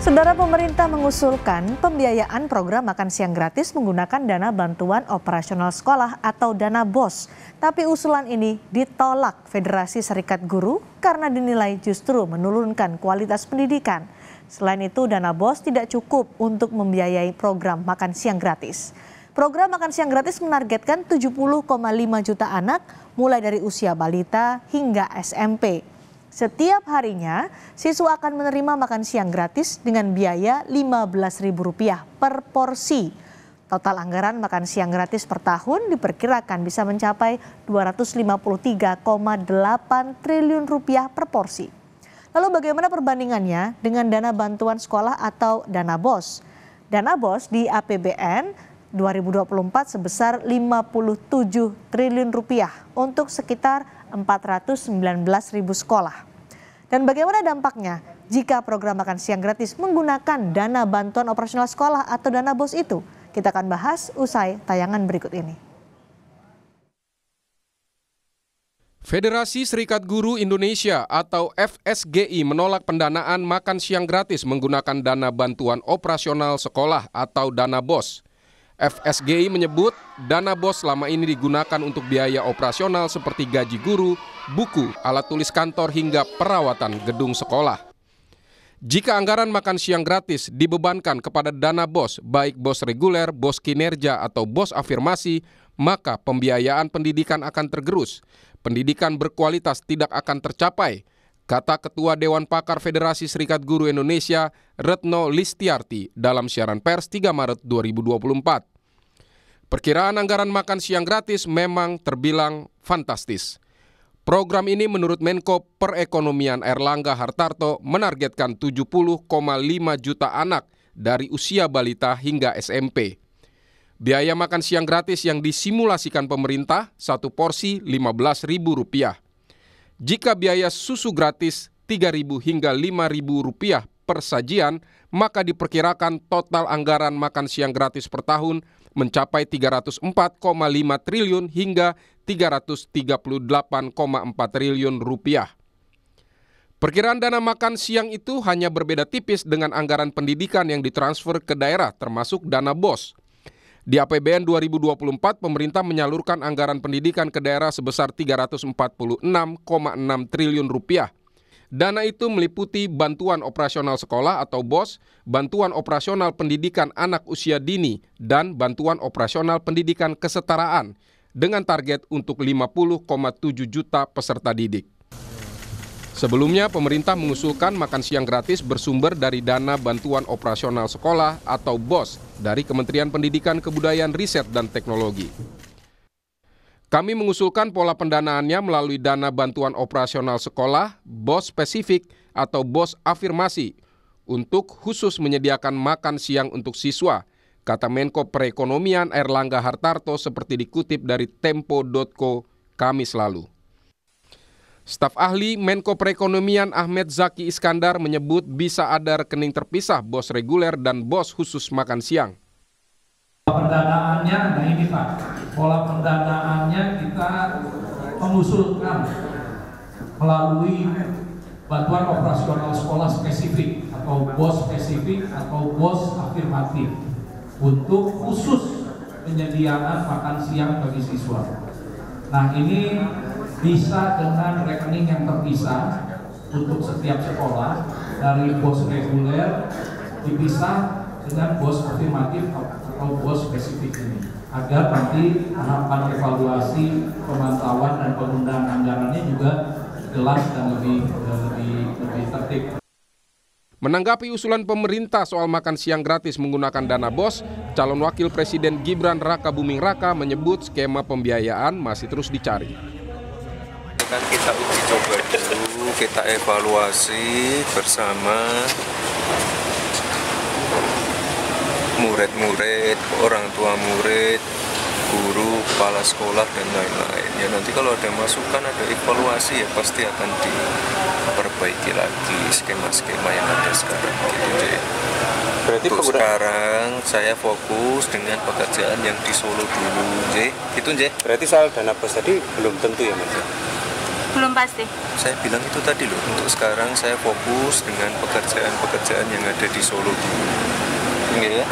Saudara pemerintah mengusulkan pembiayaan program makan siang gratis menggunakan dana bantuan operasional sekolah atau dana BOS. Tapi usulan ini ditolak Federasi Serikat Guru karena dinilai justru menurunkan kualitas pendidikan. Selain itu dana BOS tidak cukup untuk membiayai program makan siang gratis. Program makan siang gratis menargetkan 70,5 juta anak mulai dari usia balita hingga SMP. Setiap harinya, siswa akan menerima makan siang gratis dengan biaya Rp15.000 per porsi. Total anggaran makan siang gratis per tahun diperkirakan bisa mencapai 253,8 triliun rupiah per porsi. Lalu bagaimana perbandingannya dengan dana bantuan sekolah atau dana BOS? Dana BOS di APBN 2024 sebesar 57 triliun rupiah untuk sekitar 419.000 sekolah. Dan bagaimana dampaknya jika program makan siang gratis menggunakan dana bantuan operasional sekolah atau dana BOS itu? Kita akan bahas usai tayangan berikut ini. Federasi Serikat Guru Indonesia atau FSGI menolak pendanaan makan siang gratis menggunakan dana bantuan operasional sekolah atau dana BOS. FSGI menyebut dana BOS selama ini digunakan untuk biaya operasional seperti gaji guru, buku, alat tulis kantor hingga perawatan gedung sekolah. Jika anggaran makan siang gratis dibebankan kepada dana BOS, baik BOS reguler, BOS kinerja, atau BOS afirmasi, maka pembiayaan pendidikan akan tergerus. Pendidikan berkualitas tidak akan tercapai, Kata Ketua Dewan Pakar Federasi Serikat Guru Indonesia Retno Listiarti dalam siaran pers 3 Maret 2024. Perkiraan anggaran makan siang gratis memang terbilang fantastis. Program ini menurut Menko Perekonomian Erlangga Hartarto menargetkan 70,5 juta anak dari usia balita hingga SMP. Biaya makan siang gratis yang disimulasikan pemerintah satu porsi Rp15.000. Jika biaya susu gratis Rp3.000 hingga Rp5.000 per sajian, maka diperkirakan total anggaran makan siang gratis per tahun mencapai 304,5 triliun hingga 338,4 triliun rupiah. Perkiraan dana makan siang itu hanya berbeda tipis dengan anggaran pendidikan yang ditransfer ke daerah termasuk dana BOS. Di APBN 2024, pemerintah menyalurkan anggaran pendidikan ke daerah sebesar 346,6 triliun rupiah. Dana itu meliputi bantuan operasional sekolah atau BOS, bantuan operasional pendidikan anak usia dini, dan bantuan operasional pendidikan kesetaraan dengan target untuk 50,7 juta peserta didik. Sebelumnya, pemerintah mengusulkan makan siang gratis bersumber dari dana bantuan operasional sekolah atau BOS dari Kementerian Pendidikan, Kebudayaan, Riset, dan Teknologi. Kami mengusulkan pola pendanaannya melalui dana bantuan operasional sekolah, BOS spesifik, atau BOS afirmasi, untuk khusus menyediakan makan siang untuk siswa, kata Menko Perekonomian Erlangga Hartarto seperti dikutip dari tempo.co Kamis lalu. Staf ahli Menko Perekonomian Ahmed Zaki Iskandar menyebut bisa ada rekening terpisah bos reguler dan bos khusus makan siang. Pendanaannya, nah ini Pak, pola pendanaannya kita mengusulkan melalui bantuan operasional sekolah spesifik atau bos spesifik atau bos afirmatif untuk khusus penyediaan makan siang bagi siswa. Nah ini bisa dengan rekening yang terpisah untuk setiap sekolah dari bos reguler dipisah dengan bos afirmatif atau bos spesifik ini agar nanti tahapan evaluasi pemantauan dan penggunaan anggarannya juga jelas dan lebih eh, lebih lebih tertib. Menanggapi usulan pemerintah soal makan siang gratis menggunakan dana BOS, calon wakil presiden Gibran Raka Buming Raka menyebut skema pembiayaan masih terus dicari akan kita uji coba dulu, kita evaluasi bersama murid-murid, orang tua murid, guru, kepala sekolah dan lain-lain. Ya nanti kalau ada masukan, ada evaluasi ya pasti akan diperbaiki lagi skema-skema yang ada sekarang gitu deh. Berarti Untuk sekarang saya fokus dengan pekerjaan yang di Solo dulu, J. Itu, J. Berarti soal dana bos tadi belum tentu ya, Mas? belum pasti saya bilang itu tadi loh untuk sekarang saya fokus dengan pekerjaan-pekerjaan yang ada di Solo dulu ya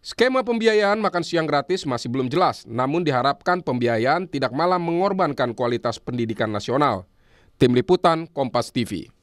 Skema pembiayaan makan siang gratis masih belum jelas, namun diharapkan pembiayaan tidak malah mengorbankan kualitas pendidikan nasional. Tim Liputan Kompas TV